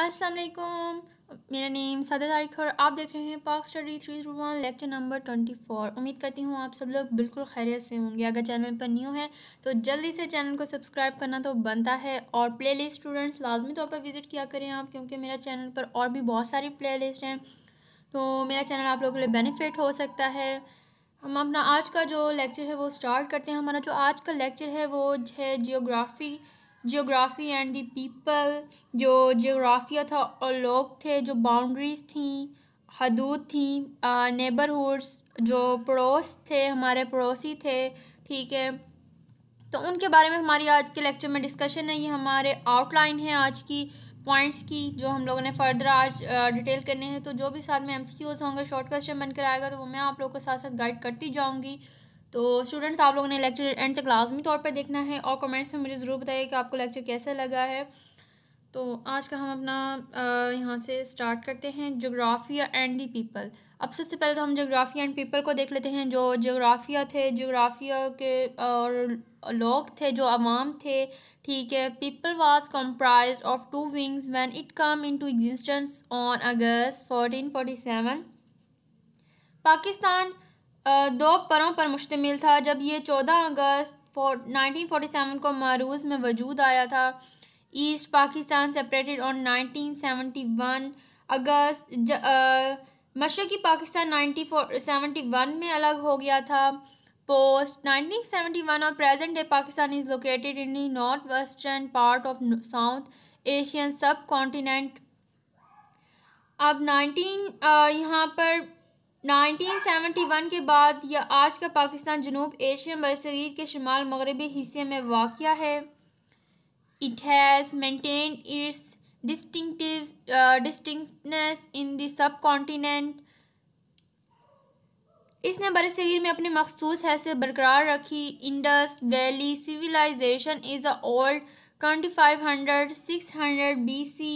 वालेकुम मेरा नेम सदा तारिक और आप देख रहे हैं Pak study three two one lecture number twenty four उम्मीद करती हूँ आप सब लोग बिल्कुल खैरियत से होंगे अगर चैनल पर न्यू है तो जल्दी से चैनल को सब्सक्राइब करना तो बनता है और प्ले लिस्ट स्टूडेंट्स लाजमी तौर पर विज़िट किया करें आप क्योंकि मेरा चैनल पर और भी बहुत सारी प्ले लिस्ट हैं तो मेरा चैनल आप लोगों के लिए बेनिफिट हो सकता है हम अपना आज का जो लेक्चर है वो स्टार्ट करते हैं हमारा जो आज का लेक्चर है वो है geography geography and the people जो जोग्राफिया था और लोग थे जो बाउंड्रीज़ थी हदूद थी नेबरहुड्स जो पड़ोस थे हमारे पड़ोसी थे ठीक है तो उनके बारे में हमारी आज के लेक्चर में डिस्कशन है ये हमारे आउटलाइन है आज की पॉइंट्स की जो हम लोगों ने फर्दर आज डिटेल करने हैं तो जो भी साथ में एम सी क्यूज़ होंगे शॉर्ट क्वेश्चन बनकर आएगा तो वो मैं आप लोगों के साथ साथ गाइड करती जाऊँगी तो स्टूडेंट्स आप लोगों ने लेक्चर एंड तक लाजमी तौर पर देखना है और कमेंट्स में मुझे ज़रूर बताइए कि आपको लेक्चर कैसा लगा है तो आज का हम अपना यहाँ से स्टार्ट करते हैं जोग्राफिया एंड दी पीपल अब सबसे पहले तो हम जोग्राफिया एंड पीपल को देख लेते हैं जो जोग्राफिया थे जोग्राफिया के और लोग थे जो आवाम थे ठीक है people was comprised of two wings when it come into existence on August seven Pakistan दो परों पर मुश्तमिल था जब ये चौदह अगस्त नाइनटीन फोटी सेवन को मारूज में वजूद आया था east Pakistan separated on nineteen seventy one August मशरकी पाकिस्तान नाइनटीन सेवनटी वन में अलग हो गया था पोस्ट नाइनटीन सेवनटी वन और present day Pakistan is located in the north western part of South Asian subcontinent अब नाइनटीन यहाँ पर 1971 के बाद यह आज का पाकिस्तान जनूब एशियन बरसीर के शुमाल मगरबी हिस्से में वाक़ है it has maintain its distinctive distinctness in the sub continent subcontinent इसने बरसीर में अपनी मखसूस हैसियत बरकरार रखी Indus valley civilisation is a old 2500 600 BC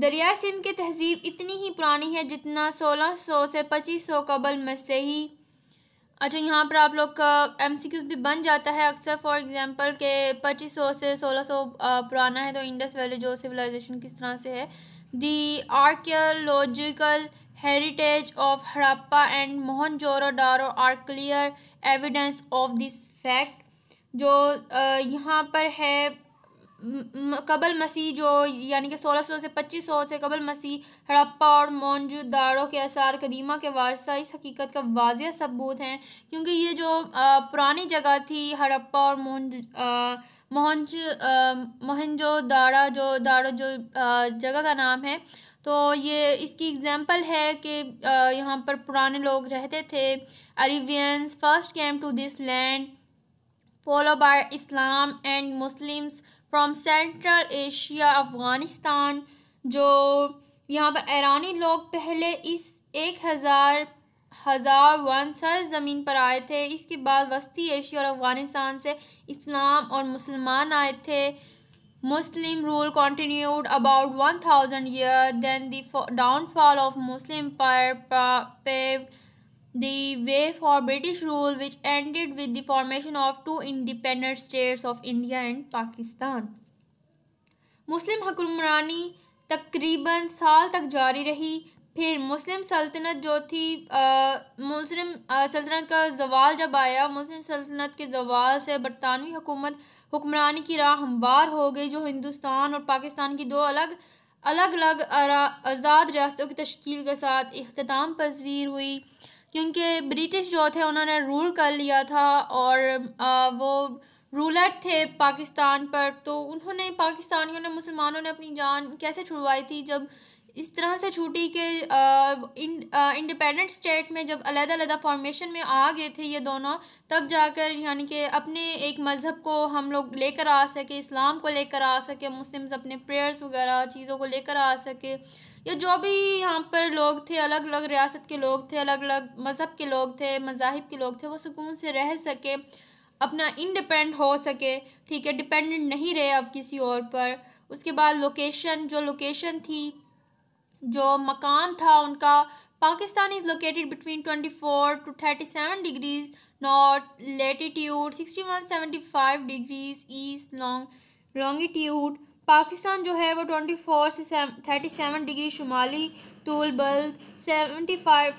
दरिया सिंध की तहजीब इतनी ही पुरानी है जितना 1600 से 2500 कबल ही अच्छा यहाँ पर आप लोग का एम भी बन जाता है अक्सर फॉर एग्जांपल के 2500 से 1600 पुराना है तो इंडस वैली जो सिविलाइजेशन किस तरह से है the archaeological heritage of Harappa and Mohenjo Daro are clear evidence of this fact जो यहाँ पर है कबल मसीह जो यानी कि 1600 से 2500 से कबल मसीह हड़प्पा और मौजू के आसार कदीमा के वारसा इस हकीकत का वाजिया सबूत हैं क्योंकि ये जो आ, पुरानी जगह थी हड़प्पा और मोहन मोहनज मोहनजो दारा जो दाड़ो जो आ, जगह का नाम है तो ये इसकी एग्जांपल है कि यहाँ पर पुराने लोग रहते थे Arabians first came to this land follow by Islam and Muslims from Central Asia Afghanistan जो यहाँ पर ईरानी लोग पहले इस एक हज़ार हज़ार वन सर ज़मीन पर आए थे इसके बाद वस्ती एशिया और अफ़गानिस्तान से इस्लाम और मुसलमान आए थे Muslim rule continued about one thousand then downfall of Muslim Muslim empire पे, the way for British rule which ended with the formation of two independent states of India and Pakistan. मुस्लिम हुक्मरानी तकरीबन साल तक जारी रही फिर मुस्लिम सल्तनत जो थी आ, मुस्लिम आ, सल्तनत का जवाल जब आया मुस्लिम सल्तनत के जवाल से बरतानवी हुकूमत हुक्मरानी की राह हमवार हो गई जो हिंदुस्तान और पाकिस्तान की दो अलग अलग अलग आज़ाद रियासतों की तश्कील के साथ अख्ताम पजीर हुई क्योंकि ब्रिटिश जो थे उन्होंने रूल कर लिया था और आ, वो रूलर थे पाकिस्तान पर तो उन्होंने पाकिस्तानियों ने मुसलमानों ने अपनी जान कैसे छुड़वाई थी जब इस तरह से छूटी कि इंडिपेंडेंट स्टेट में जब अलग फॉर्मेशन में आ गए थे ये दोनों तब जाकर यानी कि अपने एक मज़हब को हम लोग लेकर आ सके इस्लाम को लेकर आ सके मुस्लिम्स अपने प्रेयर्स वगैरह चीज़ों को लेकर आ सके या जो भी यहाँ पर लोग थे अलग अलग रियासत के लोग थे अलग अलग मज़हब के लोग थे मजाहब के लोग थे वो सुकून से रह सके अपना इंडिपेंडेंट हो सके ठीक है डिपेंडेंट नहीं रहे अब किसी और पर उसके बाद लोकेशन जो लोकेशन थी जो मकान था उनका Pakistan is located between twenty four to thirty seven degrees north latitude sixty one seventy five degrees east long longitude Pakistan जो है वो ट्वेंटी फोर से थर्टी सेवन डिग्री शुमाली तूल बल्द seventy five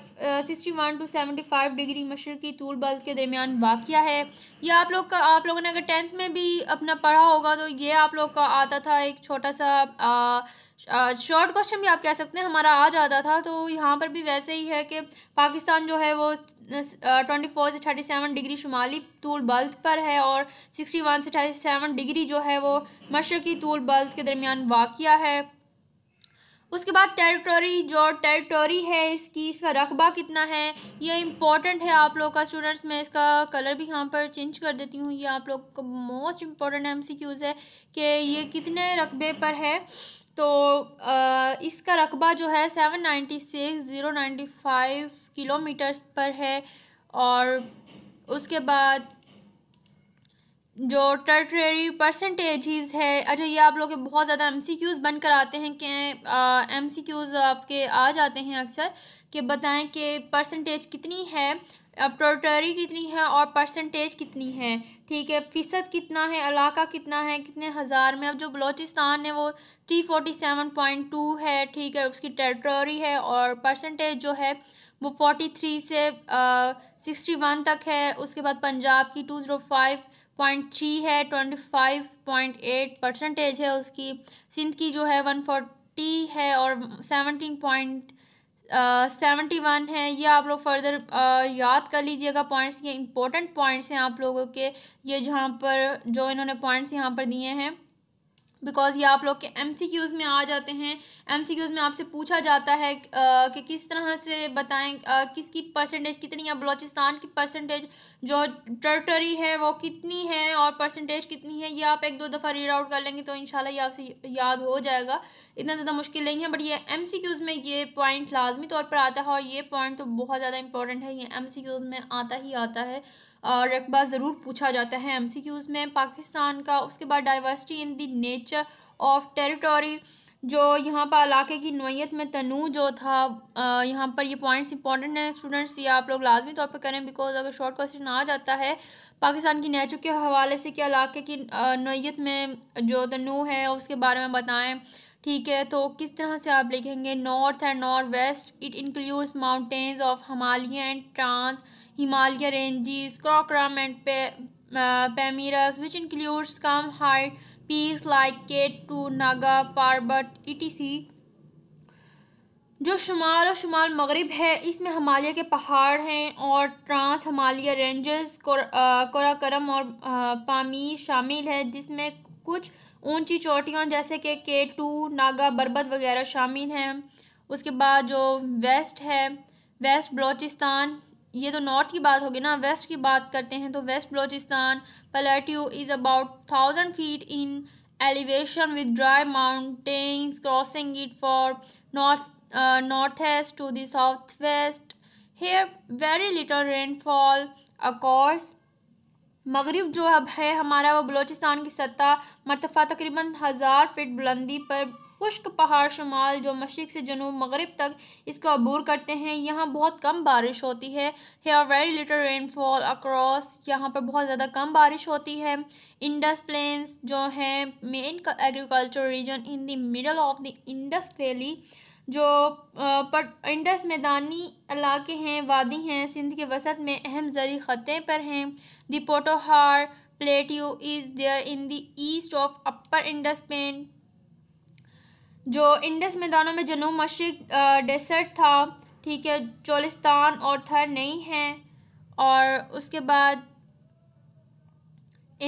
sixty one to seventy five degree मशरकी तूल बल्द के दरमियान वाक़ है यह आप लोग का आप लोगों ने अगर टेंथ में भी अपना पढ़ा होगा तो ये आप लोग का आता था एक छोटा सा आ, शॉर्ट क्वेश्चन भी आप कह सकते हैं हमारा आ जाता था तो यहाँ पर भी वैसे ही है कि पाकिस्तान जो है वो ट्वेंटी फोर से थर्टी सेवन डिग्री शुमाली तूल बल्थ पर है और सिक्सटी वन से थर्टी सेवन डिग्री जो है वो मशरकी तूल बल्द के दरमियान वाक़ है उसके बाद टेरिटोरी जो टेरिटोरी है इसकी इसका रकबा कितना है ये इम्पॉर्टेंट है आप लोग का स्टूडेंट्स मैं इसका कलर भी यहाँ पर चेंज कर देती हूँ ये आप लोग का most important M C Qs है कि ये कितने रकबे पर है तो इसका रकबा जो है seven ninety six zero ninety five kilometres पर है और उसके बाद जो टर्टरेरी परसेंटेजेस है अच्छा ये आप लोग के बहुत ज़्यादा एम सी क्यूज़ बन कर आते हैं कि एम सी क्यूज़ आपके आ जाते हैं अक्सर कि बताएं कि परसेंटेज कितनी है अब टोटरी कितनी है और परसेंटेज कितनी है ठीक है फ़ीसद कितना है इलाका कितना है कितने हज़ार में अब जो बलोचिस्तान है वो three forty seven point two है ठीक है उसकी टेरिटरी है और परसेंटेज जो है वो फोटी थ्री से सिक्सटी वन तक है उसके बाद पंजाब की two zero five point three है twenty five point eight percentage है उसकी सिंध की जो है वन फोर्टी है और सेवनटीन पॉइंट सेवेंटी वन है ये आप लोग फर्दर याद कर लीजिएगा पॉइंट्स ये इंपॉर्टेंट पॉइंट्स हैं आप लोगों के ये जहाँ पर जो इन्होंने पॉइंट्स यहाँ पर दिए हैं बिकॉज ये आप लोग के एम सी क्यूज़ में आ जाते हैं एम सी क्यूज़ में आपसे पूछा जाता है कि किस तरह से बताएं किसकी परसेंटेज कितनी है बलोचिस्तान की परसेंटेज जो टर्टरी है वो कितनी है और परसेंटेज कितनी है ये आप एक दो दफ़ा रीड आउट कर लेंगे तो शाला ये आपसे याद हो जाएगा इतना ज़्यादा मुश्किल नहीं है बट ये एम में ये पॉइंट लाजमी तौर पर आता है और ये पॉइंट तो बहुत ज़्यादा इंपॉर्टेंट है ये एम में आता ही आता है और रकबा ज़रूर पूछा जाता है एम में पाकिस्तान का उसके बाद diversity in the nature of territory जो यहाँ पर इलाके की नोयत में तनु जो था यहाँ पर ये पॉइंट्स इंपॉर्टेंट हैं स्टूडेंट्स ये आप लोग लाजमी तौर पर करें बिकॉज अगर शॉर्ट क्वेश्चन आ जाता है पाकिस्तान की नेचर के हवाले से कि इलाके की नोयत में जो तनु है उसके बारे में बताएं ठीक है तो किस तरह से आप लिखेंगे north and north west it includes mountains of Himalaya and trans Himalaya ranges Karakoram and Pamirs which includes come height peaks like K2, Naga, Parbat, सी जो शुमाल और शुमाल मगरब है इसमें हमालिया के पहाड़ हैं और ट्रांस हमालिया रेंजेस कोराकरम और पामी शामिल है जिसमें कुछ ऊंची चोटियों जैसे कि के टू नागा बरबत वगैरह शामिल हैं उसके बाद जो वेस्ट है वेस्ट बलोचिस्तान ये तो नॉर्थ की बात होगी ना वेस्ट की बात करते हैं तो west Balochistan plateau is about thousand feet in elevation with dry mountains crossing it for north north east to south west here very little rainfall across मगरब जो अब है हमारा वो बलोचिस्तान की सतह मरतफ़ा तकरीबन हज़ार फिट बुलंदी पर खुश्क पहाड़ शुमाल जो मशरक़ से जनूब मगरब तक इसका अबूर करते हैं यहाँ बहुत कम बारिश होती है here are very little rainfall across यहाँ पर बहुत ज़्यादा कम बारिश होती है इंडस प्लेन्स जो हैं main agriculture region in the middle of the Indus valley जो पट इंडस मैदानी इलाके हैं वादी हैं सिंध के वसत में अहम जरिए ख़तें पर हैं दोटोहार Potohar is there in the east of upper Indus plain जो इंडस मैदानों में जनूब मशरक डेसर्ट था ठीक है चोलिस्तान और थर नहीं हैं और उसके बाद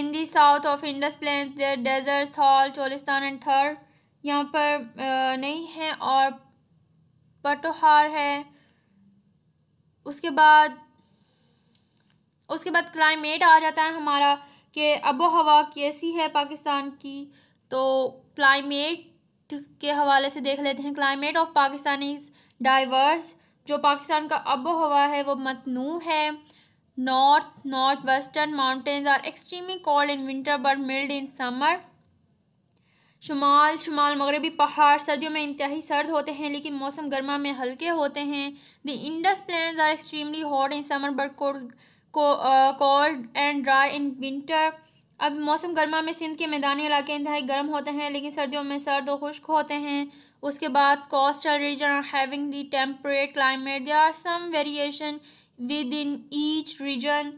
in the south of Indus plain desert hall Cholistan and Thar यहाँ पर नहीं है और पटोहार है उसके बाद उसके बाद क्लाइमेट आ जाता है हमारा कि आबो हवा कैसी है पाकिस्तान की तो क्लाइमेट के हवाले से देख लेते हैं climate of Pakistan is diverse जो पाकिस्तान का अब हवा है वो मतनू है north north western mountains are extremely cold in winter but mild in summer शुमाल शुमाल मगरबी पहाड़ सर्दियों में इंतहाई सर्द होते हैं लेकिन मौसम गर्मा में हल्के होते हैं the Indus plain are extremely hot in summer but cold and dry in winter अब मौसम गर्मा में सिंध के मैदानी इलाके इंतहाई गर्म होते हैं लेकिन सर्दियों में सर्द और खुश्क होते हैं उसके बाद coastal region are having the temperate climate they are some variation within each region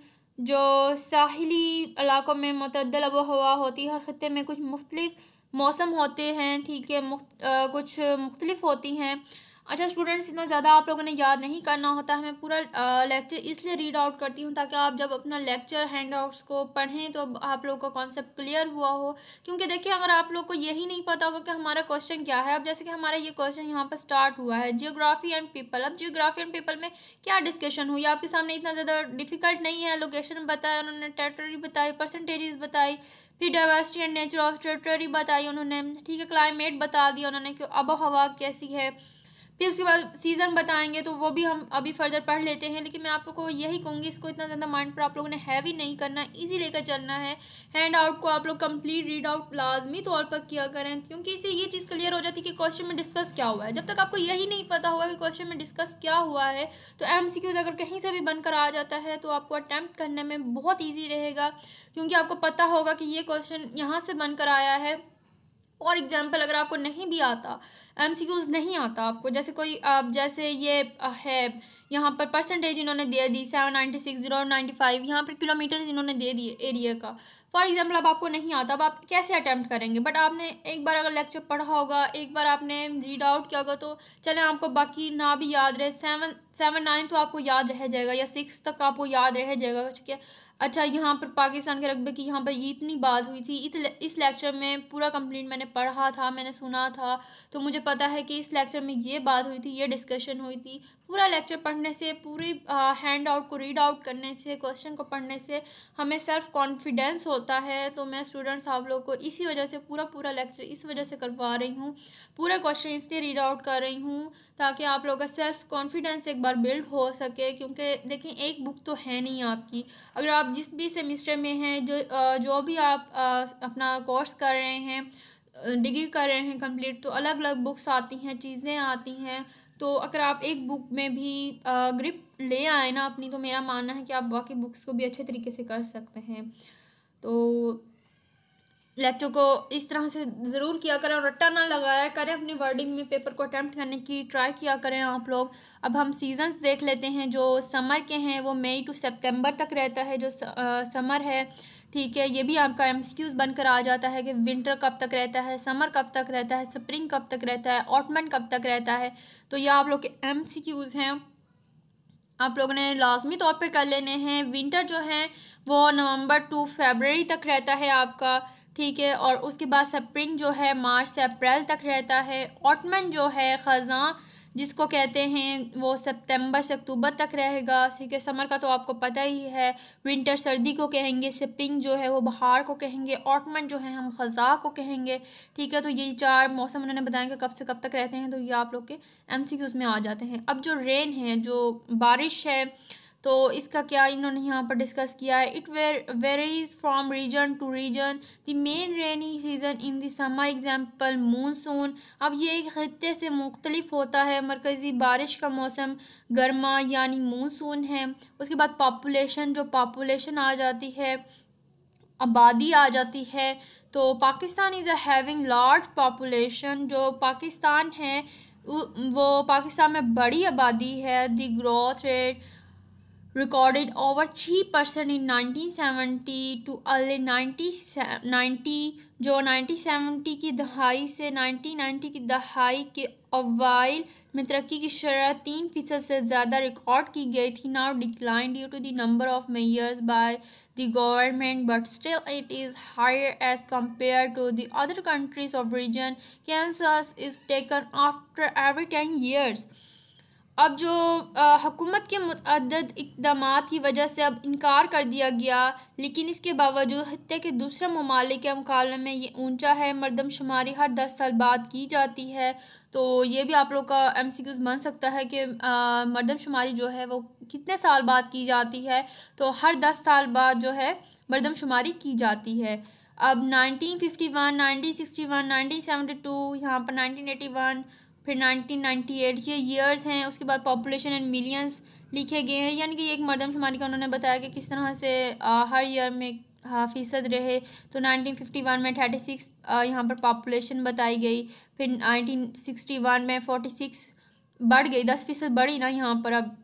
जो साहिली इलाकों में मतदल अब हवा होती है हर खत्े में कुछ मुख्तलिफ मौसम होते हैं ठीक है मुख्त, कुछ मुख्तलिफ होती हैं अच्छा स्टूडेंट्स इतना ज़्यादा आप लोगों ने याद नहीं करना होता है मैं पूरा लेक्चर इसलिए रीड आउट करती हूँ ताकि आप जब अपना लेक्चर हैंड आउट्स को पढ़ें तो आप लोगों का कॉन्सेप्ट क्लियर हुआ हो क्योंकि देखिए अगर आप लोग को यही नहीं पता होगा कि हमारा क्वेश्चन क्या है अब जैसे कि हमारा ये क्वेश्चन यहाँ पर स्टार्ट हुआ है जियोग्राफी एंड पीपल अब जियोग्राफी एंड पीपल में क्या डिस्कशन हुई आपके सामने इतना ज़्यादा डिफिकल्ट नहीं है लोकेशन बताया उन्होंने टेरेटरी बताई परसेंटेजेस बताई फिर diversity and nature of territory बताई उन्होंने ठीक है क्लाइमेट बता दिया उन्होंने कि आबो हवा कैसी है फिर उसके बाद सीज़न बताएंगे तो वो भी हम अभी फर्दर पढ़ लेते हैं लेकिन मैं आप लोग को यही कहूँगी इसको इतना ज़्यादा माइंड पर आप लोगों ने हैवी नहीं करना इजी लेकर चलना है हैंड आउट को आप लोग कंप्लीट रीड आउट लाजमी तौर पर किया करें क्योंकि इससे ये चीज़ क्लियर हो जाती है कि क्वेश्चन में डिस्कस क्या हुआ है जब तक आपको यही नहीं पता होगा कि क्वेश्चन में डिस्कस क्या हुआ है तो एम अगर कहीं से भी बनकर आ जाता है तो आपको अटैम्प्ट करने में बहुत ईजी रहेगा क्योंकि आपको पता होगा कि ये क्वेश्चन यहाँ से बनकर आया है फॉर एग्जाम्पल अगर आपको नहीं भी आता एम नहीं आता आपको जैसे कोई आप जैसे ये है यहाँ पर परसेंटेज इन्होंने दे दी seven ninety six zero ninety five यहाँ पर किलोमीटर इन्होंने दे दिए एरिया का फॉर एग्जाम्पल अब आपको नहीं आता अब आप कैसे अटैम्प्ट करेंगे बट आपने एक बार अगर लेक्चर पढ़ा होगा एक बार आपने रीड आउट किया होगा तो चले आपको बाकी ना भी याद रहे सेवन सेवन नाइन तो आपको याद रह जाएगा या सिक्स तक आपको याद रह जाएगा अच्छा यहाँ पर पाकिस्तान के रकबे की यहाँ पर ये इतनी बात हुई थी इस, इस लेक्चर में पूरा कंप्लीट मैंने पढ़ा था मैंने सुना था तो मुझे पता है कि इस लेक्चर में ये बात हुई थी ये डिस्कशन हुई थी पूरा लेक्चर पढ़ने से पूरी हैंड आउट को रीड आउट करने से क्वेश्चन को पढ़ने से हमें सेल्फ कॉन्फिडेंस होता है तो मैं स्टूडेंट्स आप लोग को इसी वजह से पूरा पूरा लेक्चर इस वजह से करवा रही हूँ पूरा क्वेश्चन इसलिए रीड आउट कर रही हूँ ताकि आप लोगों का सेल्फ कॉन्फिडेंस एक बार बिल्ड हो सके क्योंकि देखें एक बुक तो है नहीं आपकी अगर आप जिस भी सेमिस्टर में हैं जो जो भी आप अपना कोर्स कर रहे हैं डिग्री कर रहे हैं कंप्लीट तो अलग अलग बुक्स आती हैं चीज़ें आती हैं तो अगर आप एक बुक में भी ग्रिप ले आए ना अपनी तो मेरा मानना है कि आप बाकी बुक्स को भी अच्छे तरीके से कर सकते हैं तो लेक्चर को इस तरह से ज़रूर किया करें और रट्टा ना लगाया करें अपनी वर्डिंग में पेपर को अटैम्प्ट करने की ट्राई किया करें आप लोग अब हम सीजन्स देख लेते हैं जो समर के हैं वो मई टू सितंबर तक रहता है जो समर है ठीक है ये भी आपका एम बनकर आ जाता है कि विंटर कब तक रहता है समर कब तक रहता है स्प्रिंग कब तक रहता है ऑटमन कब तक रहता है तो ये आप लोग के एम हैं आप लोगों ने लाजमी तौर पर कर लेने हैं विंटर जो है वो नवंबर टू फेबररी तक रहता है आपका ठीक है और उसके बाद स्प्रिंग जो है मार्च से अप्रैल तक रहता है ऑटमन जो है ख़ज़ां जिसको कहते हैं वो सितंबर से अक्टूबर तक रहेगा ठीक है समर का तो आपको पता ही है विंटर सर्दी को कहेंगे स्प्रिंग जो है वो बहार को कहेंगे ऑटमन जो है हम ख़ज़ा को कहेंगे ठीक है तो ये चार मौसम उन्होंने बताया कि कब से कब तक रहते हैं तो ये आप लोग के एम में आ जाते हैं अब जो रेन है जो बारिश है तो इसका क्या इन्होंने यहाँ पर डिस्कस किया है इट वेर varies from region to region the main rainy season in the summer example monsoon अब ये एक खत्े से मुख्तलिफ होता है मरकज़ी बारिश का मौसम गर्मा यानी मानसून है उसके बाद पापुलेशन जो पापुलेशन आ जाती है आबादी आ जाती है तो Pakistan is a having large population जो पाकिस्तान है वो पाकिस्तान में बड़ी आबादी है the growth rate recorded over 3% in 1970 to early 1990 जो 1970 की दहाई से 1990 की दहाई के अवाइल में तरक्की की शरह तीन फ़ीसद से ज़्यादा रिकॉर्ड की गई थी now decline due to the number of measures by the government but still it is higher as compare to the other countries of region census is taken after every ten years अब जो हकूमत के मतद इकदाम की वजह से अब इनकार कर दिया गया लेकिन इसके बावजूद हत्या के दूसरे ममालिक के मुकाबले में ये ऊंचा है मरदम शुमारी हर दस साल बाद की जाती है तो ये भी आप लोग का एम सी क्यूज़ बन सकता है कि मरदम शुमारी जो है वो कितने साल बाद की जाती है तो हर दस साल बाद जो है मरदम शुमारी की जाती है अब nineteen nineteen fifty one one sixty nineteen seventy two यहाँ पर नाइनटीन एटी वन फिर 1998 ये ईयर्स हैं उसके बाद पॉपुलेशन एंड मिलियंस लिखे गए हैं यानी कि एक मरदमशुमारी का उन्होंने बताया कि किस तरह से आ, हर ईयर में हाँ फ़ीसद रहे तो 1951 में 36 सिक्स यहाँ पर पॉपुलेशन बताई गई फिर 1961 में 46 बढ़ गई दस फीसद बढ़ी ना यहाँ पर अब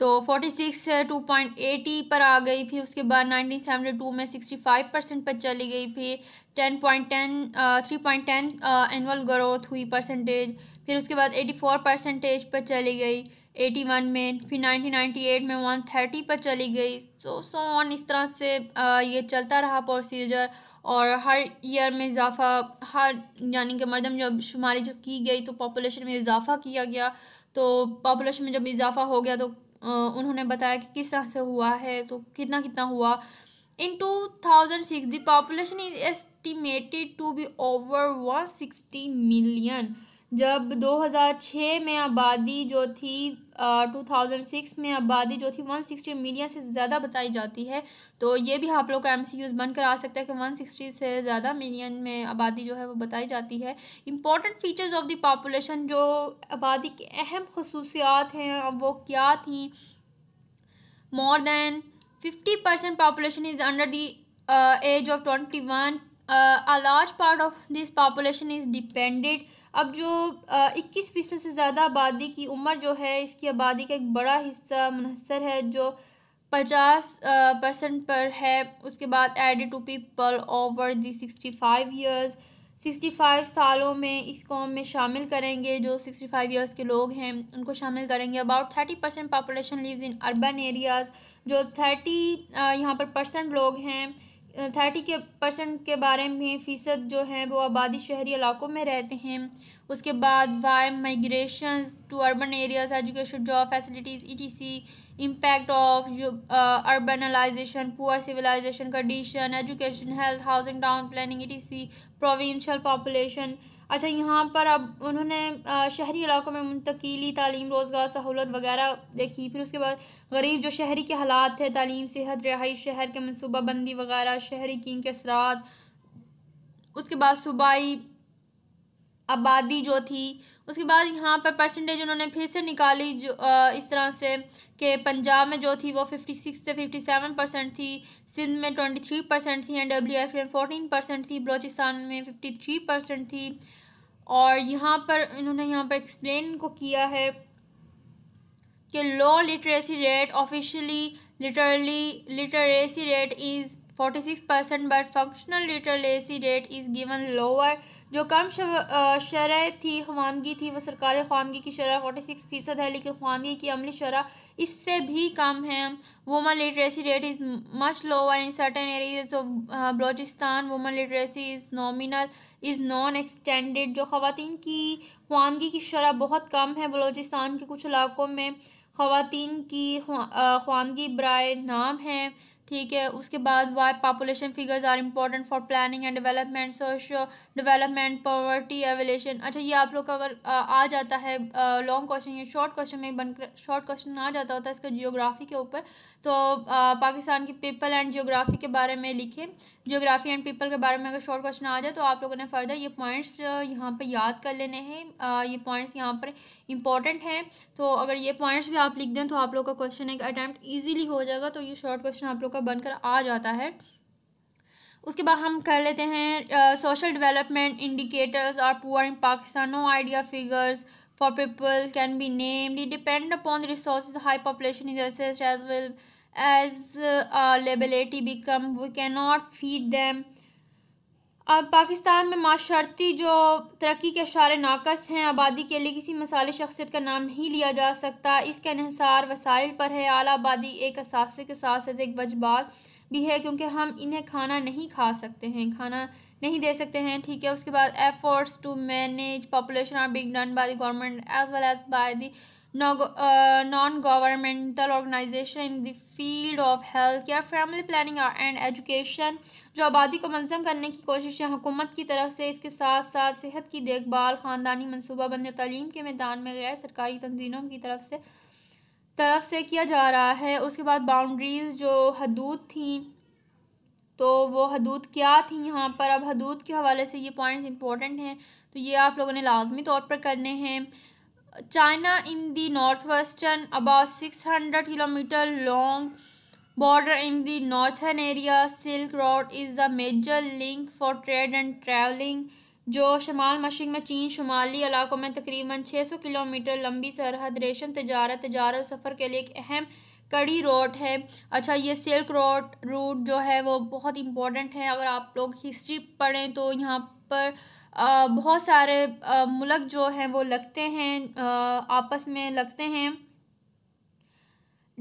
तो 46 2.80 uh, पर आ गई फिर उसके बाद 1972 में 65 परसेंट पर चली गई फिर 10.10 3.10 एनुअल ग्रोथ हुई परसेंटेज फिर उसके बाद 84 परसेंटेज पर चली गई 81 में फिर 1998 में 130 पर चली गई सो सो ऑन इस तरह से आ, uh, ये चलता रहा प्रोसीजर और हर ईयर में इजाफा हर यानी कि मरदम जब शुमारी जब की गई तो पॉपुलेशन में इजाफा किया गया तो पॉपुलेशन में जब इजाफा हो गया तो उन्होंने बताया कि किस तरह से हुआ है तो कितना कितना हुआ in two thousand six the population is estimated to be over one sixty million जब दो हज़ार छः में आबादी जो थी टू थाउजेंड सिक्स में आबादी जो थी वन सिक्सटी मिलियन से ज़्यादा बताई जाती है तो ये भी आप लोग का एम सी यूज़ बनकर आ सकता है कि वन सिक्सटी से ज़्यादा मिलियन में आबादी जो है वो बताई जाती है important features of the population जो आबादी की अहम खसूसियात हैं वो क्या थी more than fifty percent population is under the age of twenty one a large part of this population is depended अब जो इक्कीस फ़ीसद से ज़्यादा आबादी की उम्र जो है इसकी आबादी का एक बड़ा हिस्सा मुनसर है जो पचास परसेंट पर है उसके बाद add to people over the sixty five years sixty five सालों में इस कॉम में शामिल करेंगे जो सिक्सटी फाइव ईयर्स के लोग हैं उनको शामिल करेंगे about thirty percent population lives in urban areas जो थर्टी यहाँ पर परसेंट लोग हैं थर्टी के परसेंट के बारे में फ़ीसद जो है वो आबादी शहरी इलाकों में रहते हैं उसके बाद why migration to urban areas education job facilities E T C impact of urbanisation poor civilisation condition education health housing town planning E T C provincial population अच्छा यहाँ पर अब उन्होंने शहरी इलाकों में मुंतकीली तालीम रोज़गार सहूलत वगैरह देखी फिर उसके बाद गरीब जो शहरी के हालात थे तालीम सेहत रिहाई शहर के मनसूबा बंदी वगैरह शहरी की इंकसरात उसके बाद सूबाई आबादी जो थी उसके बाद यहाँ पर परसेंटेज उन्होंने फिर से निकाली जो आ, इस तरह से कि पंजाब में जो थी वो फिफ्टी सिक्स से फिफ्टी सेवन परसेंट थी सिंध में ट्वेंटी थ्री परसेंट थी एंड डब्ल्यू एफ में फोर्टीन परसेंट थी बलोचिस्तान में फ़िफ्टी थ्री परसेंट थी और यहाँ पर इन्होंने यहाँ पर एक्सप्लेन को किया है कि low literacy rate officially literally literacy rate is 46% but functional literacy rate is given lower जो कम शरह थी खानगी थी वो सरकारी खानगी की शरह 46 फ़ीसद है लेकिन खानगी की अमली शरह इससे भी कम है woman literacy rate is much lower in certain areas of Balochistan woman literacy is nominal is non extended जो खातन की खानगी की शरह बहुत कम है बलोचिस्तान के कुछ इलाकों में खातन की खवानगी ब्राय नाम है ठीक है उसके बाद why population figures are important for planning and development socio development poverty alleviation अच्छा ये आप लोग का अगर आ जाता है लॉन्ग क्वेश्चन या शॉर्ट क्वेश्चन में बनकर शॉर्ट क्वेश्चन आ जाता होता है इसका जियोग्राफी के ऊपर तो आ, पाकिस्तान की पीपल एंड जियोग्राफी के बारे में लिखे जियोग्राफी एंड पीपल के बारे में अगर शॉर्ट क्वेश्चन आ जाए तो आप लोगों ने फर्दर ये पॉइंट्स यहाँ पर याद कर लेने हैं ये पॉइंट्स यहाँ पर इंपॉर्टेंट हैं तो अगर ये पॉइंट्स भी आप लिख दें तो आप लोग का क्वेश्चन एक अटैम्प्ट ईजिली हो जाएगा तो ये शॉर्ट क्वेश्चन आप लोग का आपका बनकर आ जाता है उसके बाद हम कर लेते हैं सोशल डेवलपमेंट इंडिकेटर्स और poor in Pakistan no idea figures for people can be named it depend upon the resource high population is as well as liability become we can not feed them अब पाकिस्तान में माशर्ती जो तरक्की के शारे नाकस हैं आबादी के लिए किसी मसाले शख्सियत का नाम नहीं लिया जा सकता इसका इसार वसाइल पर है आला आबादी एक असासे के साथ साथ एक वजबात भी है क्योंकि हम इन्हें खाना नहीं खा सकते हैं खाना नहीं दे सकते हैं ठीक है उसके बाद efforts to manage population are being done by the government as well as by the non governmental organisation in the field of health care family planning and education जो आबादी को मंजम करने की कोशिश है हुकूमत की तरफ से इसके साथ साथ सेहत की देखभाल ख़ानदानी मनसूबाबंदी तलीम के मैदान में गैर सरकारी तनजीनों की तरफ से तरफ से किया जा रहा है उसके बाद बाउंड्रीज़ जो हदूद थी तो वो हदूद क्या थी यहाँ पर अब हदूद के हवाले से ये पॉइंट्स इंपॉर्टेंट हैं तो ये आप लोगों ने लाजमी तौर पर करने हैं China in the northwestern about 600 km long border in the northern area Silk Road is a major link for trade and traveling जो शमाल मशरक में चीन शुमाली इलाकों में तकरीबन 600 किलोमीटर लंबी सरहद रेशम तजारत तजारत सफ़र के लिए एक अहम कड़ी रोड है अच्छा ये सिल्क रोड रूट जो है वो बहुत इम्पोर्टेंट है अगर आप लोग हिस्ट्री पढ़ें तो यहाँ पर बहुत सारे मुल्क जो हैं वो लगते हैं आपस में लगते हैं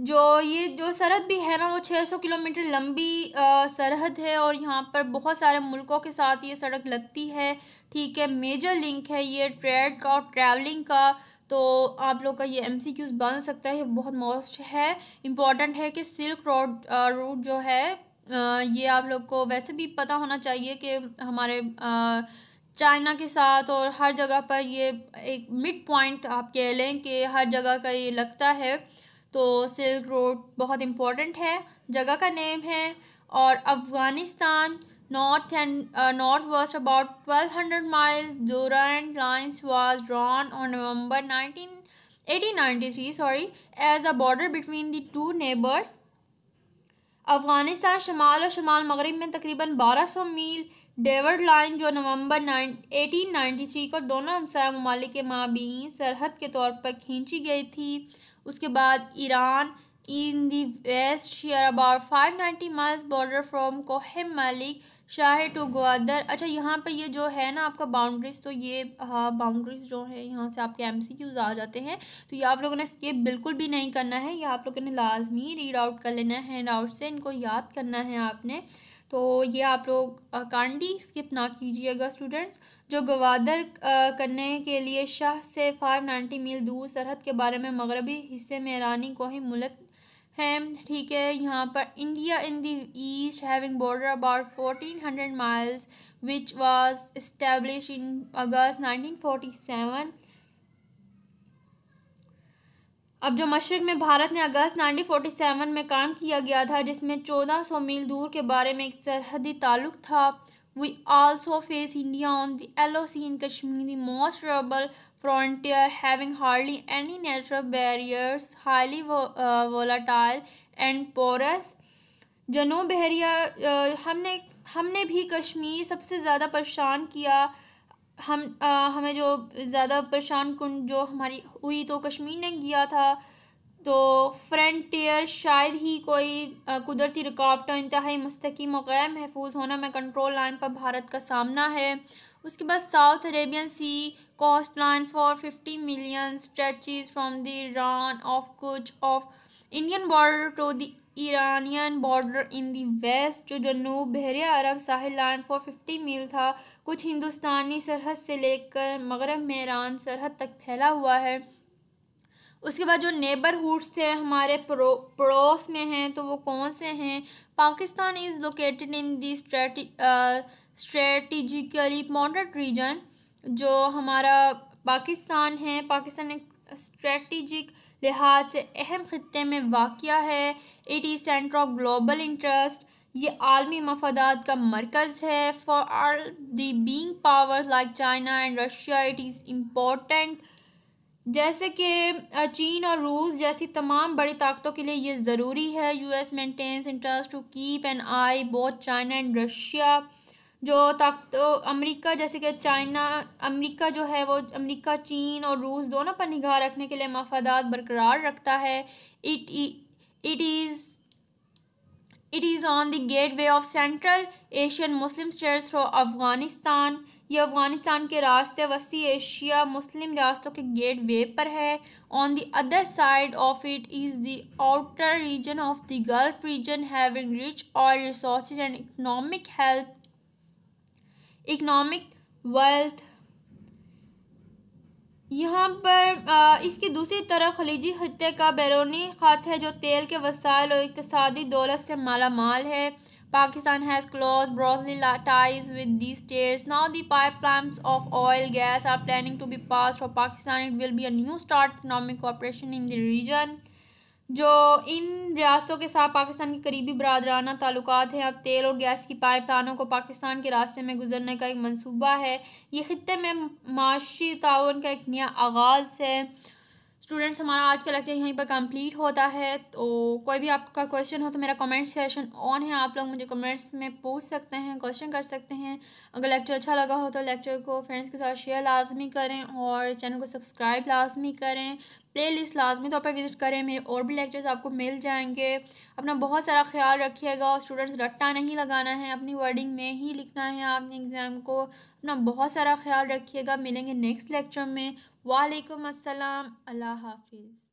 जो ये जो सरहद भी है ना वो 600 किलोमीटर लंबी सरहद है और यहाँ पर बहुत सारे मुल्कों के साथ ये सड़क लगती है ठीक है मेजर लिंक है ये ट्रेड का और ट्रैवलिंग का तो आप लोग का ये एम सी क्यूज़ बन सकता है बहुत मोस्ट है इम्पॉर्टेंट है कि सिल्क रोड रूट जो है ये आप लोग को वैसे भी पता होना चाहिए कि हमारे आ, चाइना के साथ और हर जगह पर ये एक मिड पॉइंट आप कह लें कि हर जगह का ये लगता है तो सिल्क रोड बहुत इम्पोर्टेंट है जगह का नेम है और Afghanistan north and uh, northwest about 1200 miles durand lines was drawn on november 19 1893 sorry as a border between the two neighbours Afghanistan शमाल और शमाल मगरब में तकरीबन 1200 मील डेवर्ड लाइन जो नवंबर एटीन नाइन्टी थ्री को दोनों हमसाय ममालिक के माबी सरहद के तौर पर खींची गई थी उसके बाद Iran in the west share about five ninety miles border from Koh-i-Malik Shah to Gwadar अच्छा यहाँ पे ये जो है ना आपका बाउंड्रीज तो ये हाँ बाउंड्रीज जो है यहाँ से आपके एम सी क्यूज आ जाते हैं तो ये आप लोगों ने स्केप बिल्कुल भी नहीं करना है ये आप लोगों ने लाजमी रीड आउट कर लेना है हैंड आउट से इनको याद करना है आपने तो ये आप लोग कांडी स्किप ना कीजिएगा स्टूडेंट्स जो गवादर करने के लिए शाह से फाइव नाइन्टी मील दूर सरहद के बारे में मगरबी हिस्से में ईरानी को ही मुलक हैं ठीक है यहाँ पर India in the east having border about fourteen hundred miles which was establish in August nineteen forty seven अब जो मशरक में भारत ने अगस्त 1947 में काम किया गया था जिसमें 1400 मील दूर के बारे में एक सरहदी ताल्लुक था we also face India on the L O C in Kashmir the most troubled frontier having hardly any natural barriers highly volatile and porous जनूब बहरिया हमने हमने भी कश्मीर सबसे ज़्यादा परेशान किया हम हमें जो ज्यादा परेशान कु जो हमारी हुई तो कश्मीर ने किया था तो फ्रंटियर शायद ही कोई कुदरती रुकावट तो अंतः مستقيم غير محفوظ ہونا મે કંટ્રોલ લાઇન પર ભારત કા સામનો હે اس کے બાદ south Arabian Sea coast line 450 million stretches from the Rann of Kutch of Indian border to the Iranian border in the west जो जनूब बहरिया अरब साहिल लाइन फॉर फिफ्टी मील था कुछ हिंदुस्तानी सरहद से लेकर मगरब में ईरान सरहद तक फैला हुआ है उसके बाद जो नेबरहुड्स थे हमारे पड़ोस में हैं तो वो कौन से हैं Pakistan is located in the strategically moderate region जो हमारा पाकिस्तान है पाकिस्तान एक स्ट्रेटिजिक लिहाज से अहम खत्े में वाक़ है it is centre of global interest ये आलमी मफादा का मरकज़ है for all the being power like China and Russia it is important जैसे कि चीन और रूस जैसी तमाम बड़ी ताकतों के लिए ये ज़रूरी है U S maintains interest to keep an eye both China and Russia जो ताकत तो अमेरिका जैसे कि चाइना अमेरिका जो है वो अमेरिका चीन और रूस दोनों पर निगाह रखने के लिए मफादात बरकरार रखता है it it is it is on the gateway of central Asian Muslim states from Afghanistan ये अफ़गानिस्तान के रास्ते वसी एशिया मुस्लिम रास्तों के गेट वे पर है on the other side of it is the outer region of the gulf region having rich oil resource and economic health economic wealth यहाँ पर आ, इसकी दूसरी तरफ खलीजी खत्े का बैरूनी खत है जो तेल के वसायल और इकतदी दौलत से माला माल है Pakistan has close brotherly ties with the states now the pipe plans of oil gas are planning to be pass for Pakistan it will be a new start economic operation in the region जो इन रियासतों के साथ पाकिस्तान के करीबी बरदराना ताल्लुक हैं अब तेल और गैस की पाइप लाइनों को पाकिस्तान के रास्ते में गुजरने का एक मनसूबा है ये खत्े में माशी ताउन का एक नया आगाज़ है स्टूडेंट्स हमारा आज का लेक्चर यहीं पर कंप्लीट होता है तो कोई भी आपका क्वेश्चन हो तो मेरा कमेंट सेशन ऑन है आप लोग मुझे कमेंट्स में पूछ सकते हैं क्वेश्चन कर सकते हैं अगर लेक्चर अच्छा लगा हो तो लेक्चर को फ्रेंड्स के साथ शेयर लाजमी करें और चैनल को सब्सक्राइब लाजमी करें प्ले लिस्ट लाजमी तौर पर विज़िट करें मेरे और भी लेक्चर्स आपको मिल जाएंगे अपना बहुत सारा ख्याल रखिएगा और स्टूडेंट्स रट्टा नहीं लगाना है अपनी वर्डिंग में ही लिखना है आपने एग्ज़ाम को अपना बहुत सारा ख्याल रखिएगा मिलेंगे नेक्स्ट लेक्चर में वालेकुम अस्सलाम अल्लाह हाफिज़